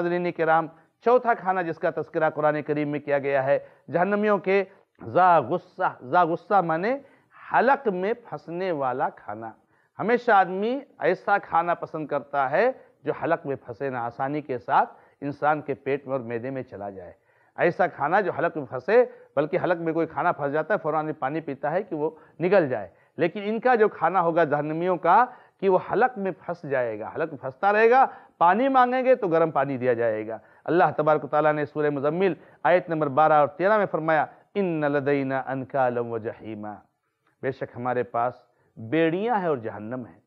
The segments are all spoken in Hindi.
नाजरीन कराम चौथा खाना जिसका तस्करा कुरान करीम में किया गया है जहनमियों के जा गुस्सा जा गुस्सा माने हलक में फंसने वाला खाना हमेशा आदमी ऐसा खाना पसंद करता है जो हलक में फंसे ना आसानी के साथ इंसान के पेट में और मैदे में चला जाए ऐसा खाना जो हलक में फंसे बल्कि हलक में कोई खाना फंस जाता है फौरन पानी पीता है कि वो निकल जाए लेकिन इनका जो खाना होगा जहनमियों का कि वो हलक में फंस जाएगा हलक में फंसता रहेगा पानी मांगेंगे तो गर्म पानी दिया जाएगा अल्लाह तबारक ताली ने सूर्य मुजम्मिल आयत नंबर बारह और तेरह में फरमाया इन लदईना अनकालम व जहीमा बेशक हमारे पास बेड़ियाँ हैं और जहन्नम है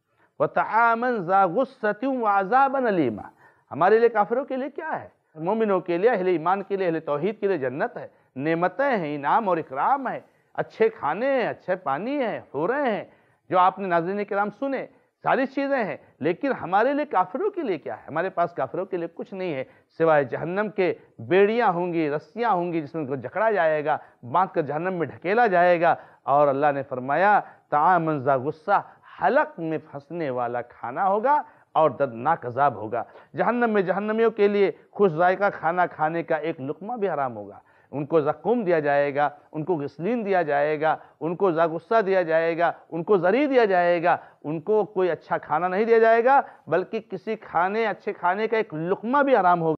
व तमन जागुस्सतम वाजाबन अलीमा हमारे लिए काफिरों के लिए क्या है मोमिनों के लिए अहले ईमान के लिए अहले तोहहीद के लिए जन्नत है नेमतें हैं इनाम और इकराम है अच्छे खाने हैं अच्छे पानी है हो रहे हैं जो आपने नाजरन नाम सुने सारी चीज़ें हैं लेकिन हमारे लिए काफिरों के लिए क्या है हमारे पास काफिरों के लिए कुछ नहीं है सिवाय जहन्नम के बेड़ियाँ होंगी रस्सियाँ होंगी जिसमें उनको जकड़ा जाएगा बांध कर जहन्नम में ढकेला जाएगा और अल्लाह ने फरमाया मंजा गुस्सा हलक में फंसने वाला खाना होगा और दर्दनाक अजाब होगा जहन्नम में जहन्नमियों के लिए खुश जायका खाना खाने का एक लुकमा भी हराम होगा उनको जख्म दिया जाएगा उनको गसलिन दिया जाएगा उनको जागुस्सा दिया जाएगा उनको जरी दिया जाएगा उनको कोई अच्छा खाना नहीं दिया जाएगा बल्कि किसी खाने अच्छे खाने का एक लुकमा भी आराम होगा